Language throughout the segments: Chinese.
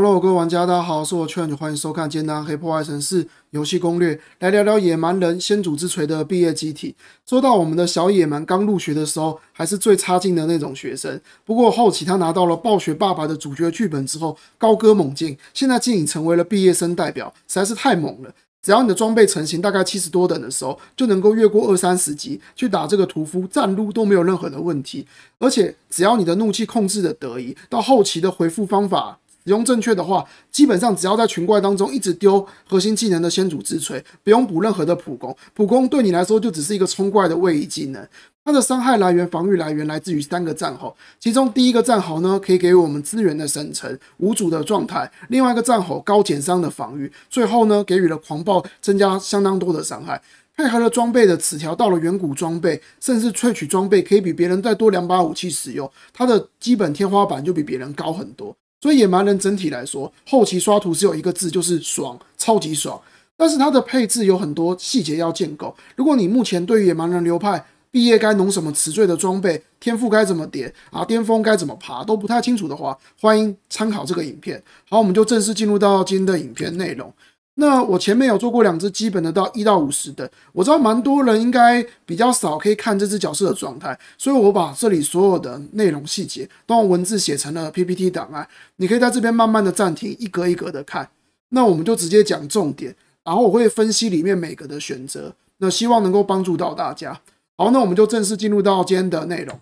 hello，各位玩家，大家好，我是我劝你。欢迎收看《艰难黑破坏城市》游戏攻略，来聊聊野蛮人先祖之锤的毕业集体。说到我们的小野蛮刚入学的时候，还是最差劲的那种学生。不过后期他拿到了暴雪爸爸的主角剧本之后，高歌猛进，现在竟已成为了毕业生代表，实在是太猛了。只要你的装备成型，大概七十多等的时候，就能够越过二三十级去打这个屠夫战撸都没有任何的问题。而且只要你的怒气控制的得意，到后期的回复方法。使用正确的话，基本上只要在群怪当中一直丢核心技能的先祖之锤，不用补任何的普攻，普攻对你来说就只是一个冲怪的位移技能。它的伤害来源、防御来源来自于三个战壕，其中第一个战壕呢可以给我们资源的生成、无主的状态；，另外一个战壕高减伤的防御；，最后呢给予了狂暴，增加相当多的伤害。配合了装备的词条，到了远古装备，甚至萃取装备，可以比别人再多两把武器使用。它的基本天花板就比别人高很多。所以野蛮人整体来说，后期刷图只有一个字，就是爽，超级爽。但是它的配置有很多细节要建构。如果你目前对于野蛮人流派毕业该弄什么词缀的装备、天赋该怎么点啊、巅峰该怎么爬都不太清楚的话，欢迎参考这个影片。好，我们就正式进入到今天的影片内容。那我前面有做过两只基本的到一到五十的，我知道蛮多人应该比较少可以看这只角色的状态，所以我把这里所有的内容细节都用文字写成了 PPT 档案，你可以在这边慢慢的暂停，一格一格的看。那我们就直接讲重点，然后我会分析里面每个的选择，那希望能够帮助到大家。好，那我们就正式进入到今天的内容。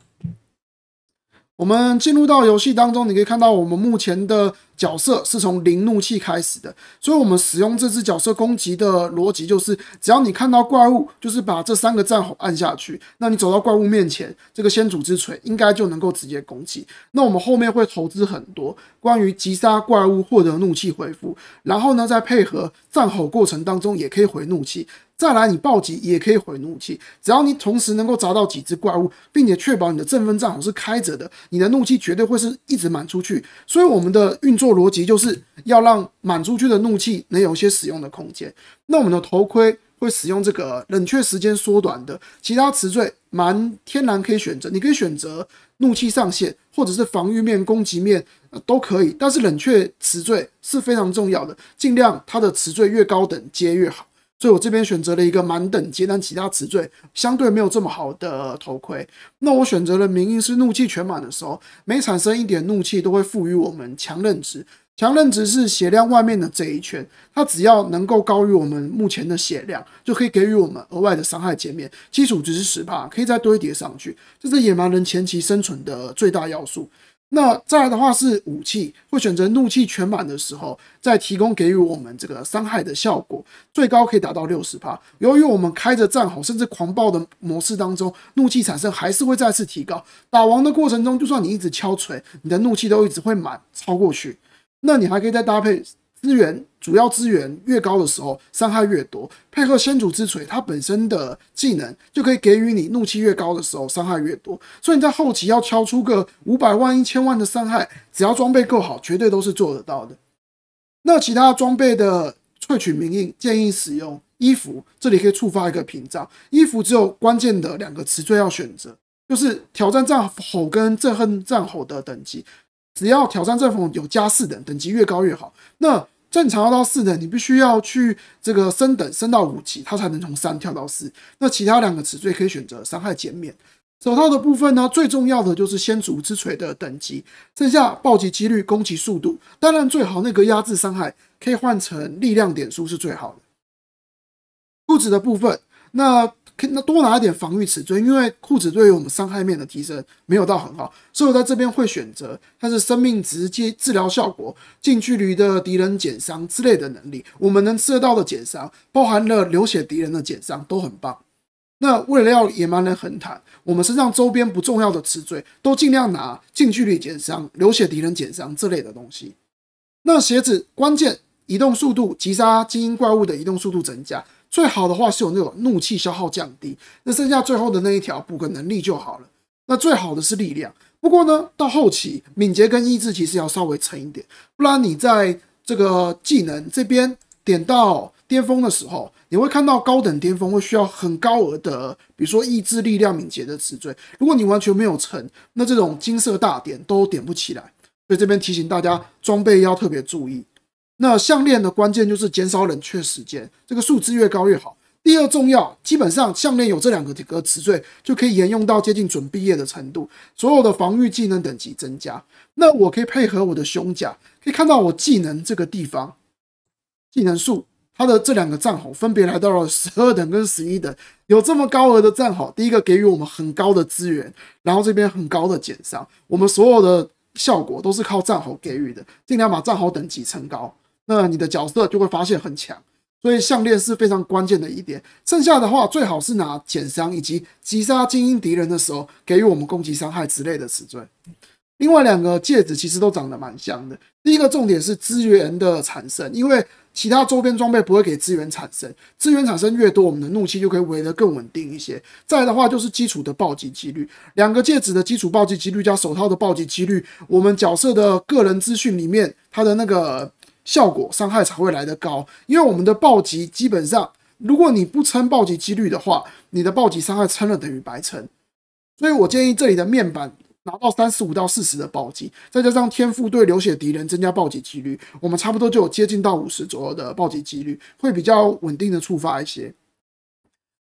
我们进入到游戏当中，你可以看到我们目前的。角色是从零怒气开始的，所以我们使用这只角色攻击的逻辑就是：只要你看到怪物，就是把这三个战吼按下去。那你走到怪物面前，这个先祖之锤应该就能够直接攻击。那我们后面会投资很多关于击杀怪物获得怒气回复，然后呢，再配合战吼过程当中也可以回怒气，再来你暴击也可以回怒气。只要你同时能够砸到几只怪物，并且确保你的振奋战吼是开着的，你的怒气绝对会是一直满出去。所以我们的运作。做逻辑就是要让满出去的怒气能有一些使用的空间。那我们的头盔会使用这个冷却时间缩短的其他词缀蛮天然可以选择，你可以选择怒气上限或者是防御面、攻击面都可以。但是冷却词缀是非常重要的，尽量它的词缀越高等阶越好。所以，我这边选择了一个满等级，但其他词缀相对没有这么好的头盔。那我选择了名义是怒气全满的时候，每产生一点怒气都会赋予我们强韧值。强韧值是血量外面的这一圈，它只要能够高于我们目前的血量，就可以给予我们额外的伤害减免。基础值是十帕，可以再堆叠上去。这是野蛮人前期生存的最大要素。那再来的话是武器，会选择怒气全满的时候再提供给予我们这个伤害的效果，最高可以达到六十%。由于我们开着战吼甚至狂暴的模式当中，怒气产生还是会再次提高。打王的过程中，就算你一直敲锤，你的怒气都一直会满超过去。那你还可以再搭配。资源主要资源越高的时候，伤害越多。配合先祖之锤，它本身的技能就可以给予你怒气越高的时候伤害越多。所以你在后期要敲出个五百万一千万的伤害，只要装备够好，绝对都是做得到的。那其他装备的萃取名印建议使用衣服，这里可以触发一个屏障。衣服只有关键的两个词缀要选择，就是挑战战吼跟憎恨战吼的等级。只要挑战战吼有加四等，等级越高越好。那正常要到四的，你必须要去这个升等升到五级，它才能从三跳到四。那其他两个词缀可以选择伤害减免。手套的部分呢，最重要的就是先祖之锤的等级，剩下暴击几率、攻击速度。当然最好那个压制伤害可以换成力量点数是最好的。裤子的部分，那。可以多拿一点防御词寸，因为裤子对于我们伤害面的提升没有到很好，所以我在这边会选择，它是生命值、接治疗效果、近距离的敌人减伤之类的能力，我们能吃得到的减伤，包含了流血敌人的减伤都很棒。那为了要野蛮人横坦，我们身上周边不重要的词缀都尽量拿近距离减伤、流血敌人减伤这类的东西。那鞋子关键移动速度，击杀精英怪物的移动速度增加。最好的话是有那种怒气消耗降低，那剩下最后的那一条补个能力就好了。那最好的是力量。不过呢，到后期敏捷跟意志其实要稍微沉一点，不然你在这个技能这边点到巅峰的时候，你会看到高等巅峰会需要很高额的，比如说意志、力量、敏捷的词缀。如果你完全没有沉，那这种金色大点都点不起来。所以这边提醒大家装备要特别注意。那项链的关键就是减少冷却时间，这个数值越高越好。第二重要，基本上项链有这两个几个词缀就可以沿用到接近准毕业的程度。所有的防御技能等级增加，那我可以配合我的胸甲，可以看到我技能这个地方，技能数它的这两个战吼分别来到了十二等跟十一等，有这么高额的战吼，第一个给予我们很高的资源，然后这边很高的减伤，我们所有的效果都是靠战吼给予的，尽量把战吼等级撑高。那你的角色就会发现很强，所以项链是非常关键的一点。剩下的话，最好是拿减伤以及击杀精英敌人的时候给予我们攻击伤害之类的词缀。另外两个戒指其实都长得蛮像的。第一个重点是资源的产生，因为其他周边装备不会给资源产生，资源产生越多，我们的怒气就可以围得更稳定一些。再的话就是基础的暴击几率，两个戒指的基础暴击几率加手套的暴击几率，我们角色的个人资讯里面它的那个。效果伤害才会来得高，因为我们的暴击基本上，如果你不撑暴击几率的话，你的暴击伤害撑了等于白撑。所以我建议这里的面板拿到三十五到四十的暴击，再加上天赋对流血敌人增加暴击几率，我们差不多就有接近到五十左右的暴击几率，会比较稳定的触发一些。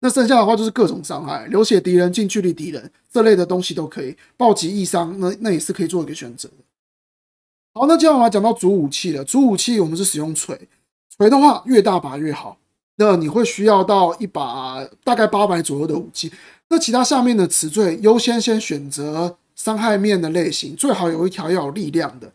那剩下的话就是各种伤害，流血敌人、近距离敌人这类的东西都可以，暴击易伤，那那也是可以做一个选择。好，那接下来我们来讲到主武器了。主武器我们是使用锤，锤的话越大把越好。那你会需要到一把大概八百左右的武器。那其他下面的词缀优先先选择伤害面的类型，最好有一条要有力量的。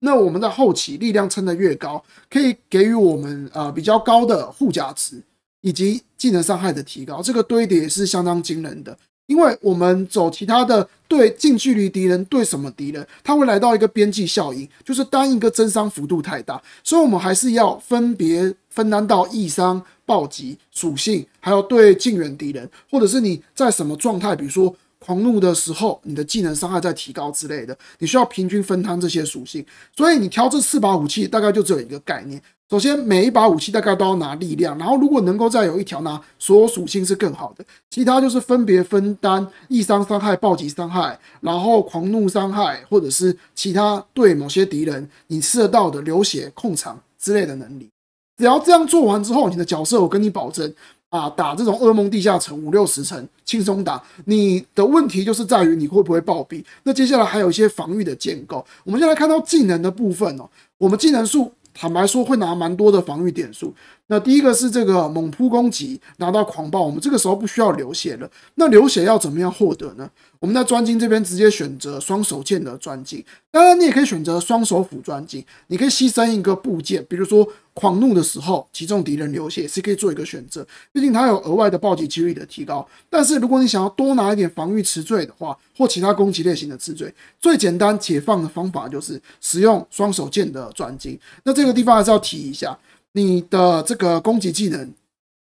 那我们在后期力量撑得越高，可以给予我们呃比较高的护甲值以及技能伤害的提高，这个堆叠是相当惊人的。因为我们走其他的对近距离敌人，对什么敌人，它会来到一个边际效应，就是单一个增伤幅度太大，所以我们还是要分别分担到易伤、暴击属性，还有对近远敌人，或者是你在什么状态，比如说狂怒的时候，你的技能伤害在提高之类的，你需要平均分摊这些属性。所以你挑这四把武器，大概就只有一个概念。首先，每一把武器大概都要拿力量，然后如果能够再有一条拿所有属性是更好的。其他就是分别分担易伤伤害、暴击伤害，然后狂怒伤害，或者是其他对某些敌人你射到的流血、控场之类的能力。只要这样做完之后，你的角色我跟你保证啊，打这种噩梦地下城五六十层轻松打。你的问题就是在于你会不会暴毙。那接下来还有一些防御的建构，我们先来看到技能的部分哦。我们技能数。坦白说，会拿蛮多的防御点数。那第一个是这个猛扑攻击拿到狂暴，我们这个时候不需要流血了。那流血要怎么样获得呢？我们在专精这边直接选择双手剑的专精，当然你也可以选择双手斧专精，你可以牺牲一个部件，比如说狂怒的时候击中敌人流血，是可以做一个选择。毕竟它有额外的暴击几率的提高。但是如果你想要多拿一点防御词缀的话，或其他攻击类型的词缀，最简单解放的方法就是使用双手剑的专精。那这个地方还是要提一下。你的这个攻击技能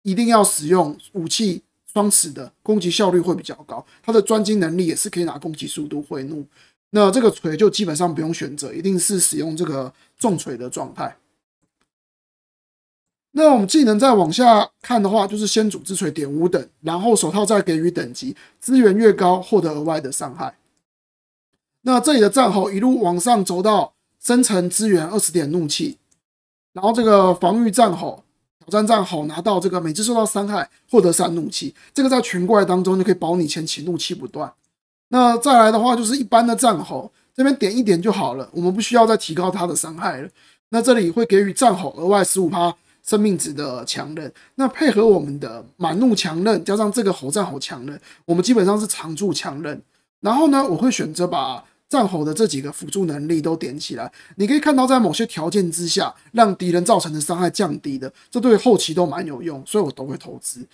一定要使用武器双持的攻击效率会比较高，它的专精能力也是可以拿攻击速度回怒。那这个锤就基本上不用选择，一定是使用这个重锤的状态。那我们技能再往下看的话，就是先主之锤点五等，然后手套再给予等级，资源越高获得额外的伤害。那这里的战吼一路往上走到生成资源二十点怒气。然后这个防御战吼、挑战战吼拿到这个每次受到伤害获得三怒气，这个在群怪当中就可以保你前期怒气不断。那再来的话就是一般的战吼，这边点一点就好了，我们不需要再提高它的伤害了。那这里会给予战吼额外十五生命值的强韧，那配合我们的满怒强韧加上这个吼战吼强韧，我们基本上是常驻强韧。然后呢，我会选择把。战吼的这几个辅助能力都点起来，你可以看到在某些条件之下，让敌人造成的伤害降低的，这对后期都蛮有用，所以我都会投资。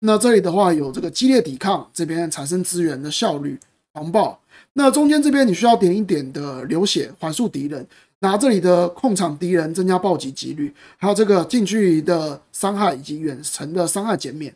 那这里的话有这个激烈抵抗，这边产生资源的效率狂暴。那中间这边你需要点一点的流血，缓速敌人，拿这里的控场敌人，增加暴击几率，还有这个近距离的伤害以及远程的伤害减免。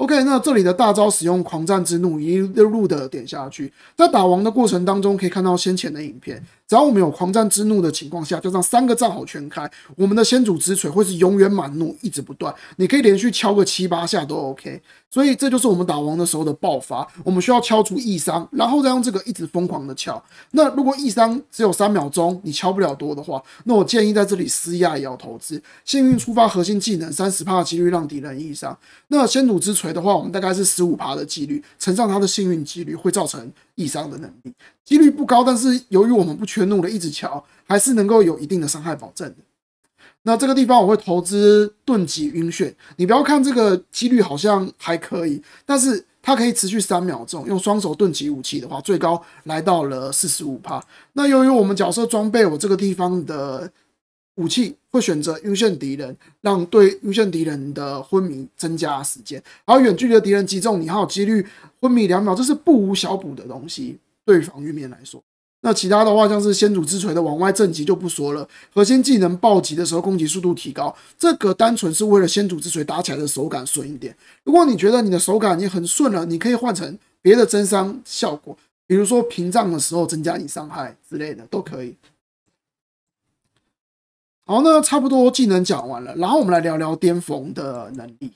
OK，那这里的大招使用狂战之怒一路的点下去，在打王的过程当中，可以看到先前的影片。只要我们有狂战之怒的情况下，加上三个战吼全开，我们的先祖之锤会是永远满怒，一直不断。你可以连续敲个七八下都 OK。所以这就是我们打王的时候的爆发。我们需要敲出异伤，然后再用这个一直疯狂的敲。那如果异伤只有三秒钟，你敲不了多的话，那我建议在这里施压也要投资。幸运触发核心技能三十帕的几率让敌人异伤。那先祖之锤的话，我们大概是十五帕的几率乘上它的幸运几率，会造成。易伤的能力，几率不高，但是由于我们不缺怒了，一直敲还是能够有一定的伤害保证的。那这个地方我会投资钝击晕眩，你不要看这个几率好像还可以，但是它可以持续三秒钟。用双手钝击武器的话，最高来到了四十五帕。那由于我们角色装备，我这个地方的。武器会选择晕眩敌人，让对晕眩敌人的昏迷增加时间；而远距离的敌人击中你，还有几率昏迷两秒，这是不无小补的东西。对防御面来说，那其他的话像是先祖之锤的往外震击就不说了。核心技能暴击的时候攻击速度提高，这个单纯是为了先祖之锤打起来的手感顺一点。如果你觉得你的手感已经很顺了，你可以换成别的增伤效果，比如说屏障的时候增加你伤害之类的都可以。好，那差不多技能讲完了，然后我们来聊聊巅峰的能力。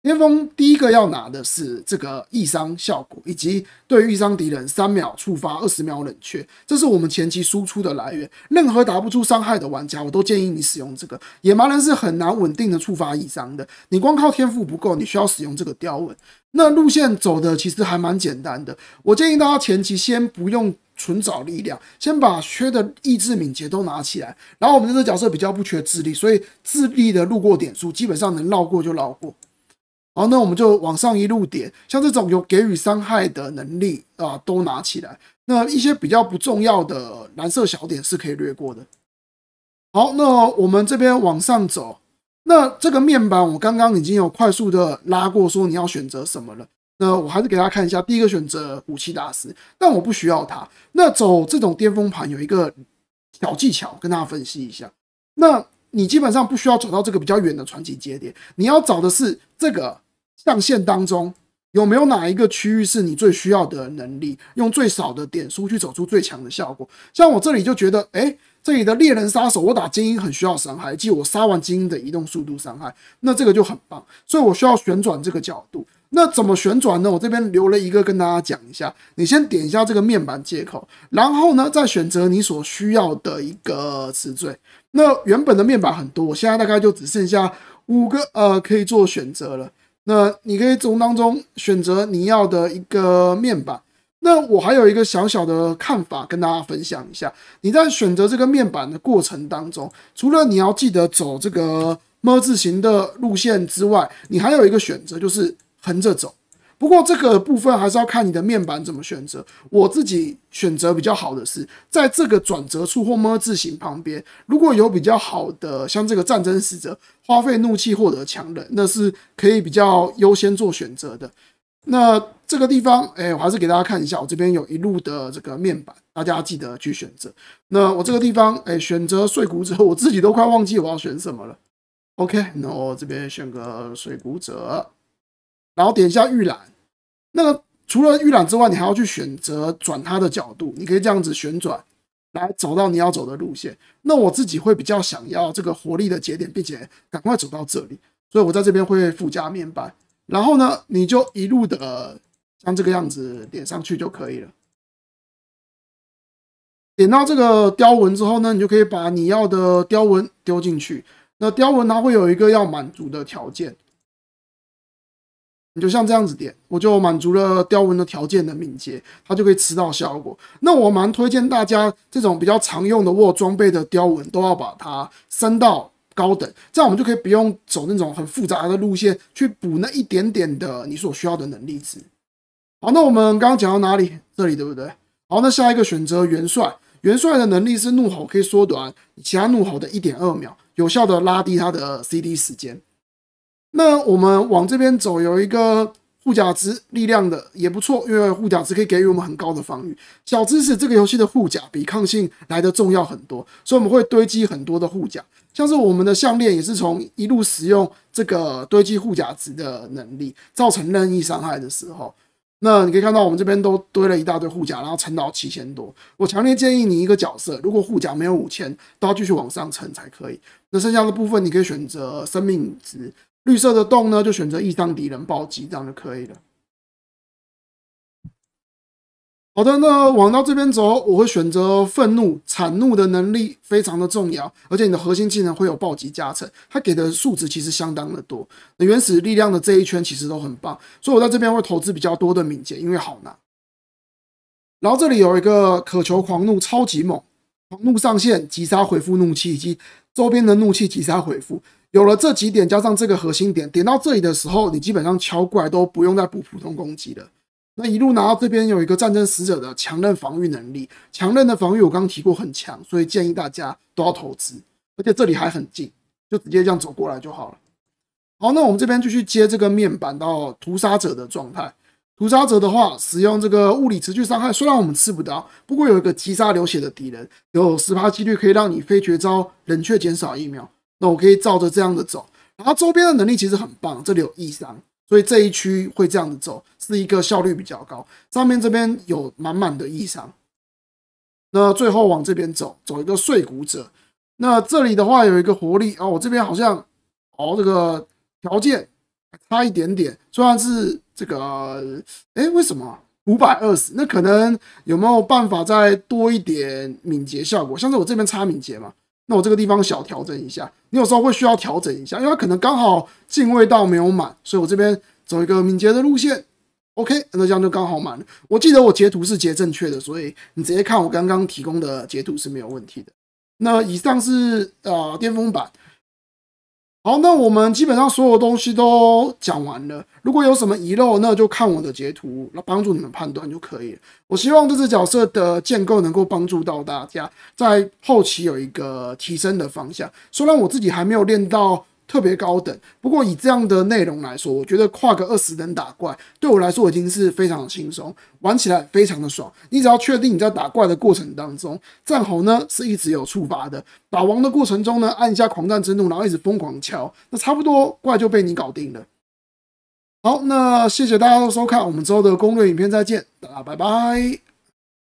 巅峰第一个要拿的是这个易伤效果，以及对易伤敌人三秒触发，二十秒冷却，这是我们前期输出的来源。任何打不出伤害的玩家，我都建议你使用这个。野蛮人是很难稳定的触发易伤的，你光靠天赋不够，你需要使用这个雕文。那路线走的其实还蛮简单的，我建议大家前期先不用。存找力量，先把缺的意志敏捷都拿起来，然后我们这个角色比较不缺智力，所以智力的路过点数基本上能绕过就绕过。然后那我们就往上一路点，像这种有给予伤害的能力啊，都拿起来。那一些比较不重要的蓝色小点是可以略过的。好，那我们这边往上走，那这个面板我刚刚已经有快速的拉过，说你要选择什么了。那我还是给大家看一下，第一个选择武器大师，但我不需要他。那走这种巅峰盘有一个小技巧，跟大家分析一下。那你基本上不需要走到这个比较远的传奇节点，你要找的是这个象限当中有没有哪一个区域是你最需要的能力，用最少的点数去走出最强的效果。像我这里就觉得，哎，这里的猎人杀手，我打精英很需要伤害，即我杀完精英的移动速度伤害，那这个就很棒，所以我需要旋转这个角度。那怎么旋转呢？我这边留了一个跟大家讲一下。你先点一下这个面板接口，然后呢，再选择你所需要的一个词缀。那原本的面板很多，我现在大概就只剩下五个呃可以做选择了。那你可以从当中选择你要的一个面板。那我还有一个小小的看法跟大家分享一下。你在选择这个面板的过程当中，除了你要记得走这个么字形的路线之外，你还有一个选择就是。横着走，不过这个部分还是要看你的面板怎么选择。我自己选择比较好的是，在这个转折处或么字形旁边，如果有比较好的，像这个战争使者花费怒气获得强人，那是可以比较优先做选择的。那这个地方，哎，我还是给大家看一下，我这边有一路的这个面板，大家记得去选择。那我这个地方，哎，选择碎骨者，我自己都快忘记我要选什么了。OK，那我这边选个碎骨者。然后点一下预览。那个除了预览之外，你还要去选择转它的角度。你可以这样子旋转，来走到你要走的路线。那我自己会比较想要这个活力的节点，并且赶快走到这里，所以我在这边会附加面板。然后呢，你就一路的像这个样子点上去就可以了。点到这个雕纹之后呢，你就可以把你要的雕纹丢进去。那雕纹它会有一个要满足的条件。你就像这样子点，我就满足了雕纹的条件的敏捷，它就可以吃到效果。那我蛮推荐大家这种比较常用的握装备的雕纹，都要把它升到高等，这样我们就可以不用走那种很复杂的路线去补那一点点的你所需要的能力值。好，那我们刚刚讲到哪里？这里对不对？好，那下一个选择元帅，元帅的能力是怒吼可以缩短其他怒吼的一点二秒，有效的拉低它的 CD 时间。那我们往这边走，有一个护甲值力量的也不错，因为护甲值可以给予我们很高的防御。小知识：这个游戏的护甲比抗性来的重要很多，所以我们会堆积很多的护甲，像是我们的项链也是从一路使用这个堆积护甲值的能力造成任意伤害的时候，那你可以看到我们这边都堆了一大堆护甲，然后撑到七千多。我强烈建议你一个角色，如果护甲没有五千，都要继续往上撑才可以。那剩下的部分你可以选择生命值。绿色的洞呢，就选择易张敌人暴击，这样就可以了。好的，那往到这边走，我会选择愤怒、惨怒的能力非常的重要，而且你的核心技能会有暴击加成，它给的数值其实相当的多。原始力量的这一圈其实都很棒，所以我在这边会投资比较多的敏捷，因为好拿。然后这里有一个渴求狂怒，超级猛，狂怒上限击杀回复怒气，以及周边的怒气击杀回复。有了这几点，加上这个核心点，点到这里的时候，你基本上敲过来都不用再补普通攻击了。那一路拿到这边有一个战争死者的强韧防御能力，强韧的防御我刚刚提过很强，所以建议大家都要投资。而且这里还很近，就直接这样走过来就好了。好，那我们这边继续接这个面板到屠杀者的状态。屠杀者的话，使用这个物理持续伤害，虽然我们吃不到，不过有一个击杀流血的敌人，有十趴几率可以让你非绝招冷却减少一秒。那我可以照着这样的走，然后周边的能力其实很棒，这里有 E 商，所以这一区会这样子走，是一个效率比较高。上面这边有满满的 E 商，那最后往这边走，走一个碎骨者。那这里的话有一个活力哦，我这边好像哦，这个条件差一点点，虽然是这个，哎，为什么五百二十？那可能有没有办法再多一点敏捷效果？像是我这边差敏捷嘛？那我这个地方小调整一下，你有时候会需要调整一下，因为它可能刚好进位到没有满，所以我这边走一个敏捷的路线。OK，那这样就刚好满了。我记得我截图是截正确的，所以你直接看我刚刚提供的截图是没有问题的。那以上是呃巅峰版。好，那我们基本上所有东西都讲完了。如果有什么遗漏，那就看我的截图来帮助你们判断就可以了。我希望这只角色的建构能够帮助到大家，在后期有一个提升的方向。虽然我自己还没有练到。特别高等，不过以这样的内容来说，我觉得跨个二十等打怪，对我来说已经是非常轻松，玩起来非常的爽。你只要确定你在打怪的过程当中，战吼呢是一直有触发的，打王的过程中呢，按一下狂战之怒，然后一直疯狂敲，那差不多怪就被你搞定了。好，那谢谢大家的收看我们之后的攻略影片，再见，大家拜拜。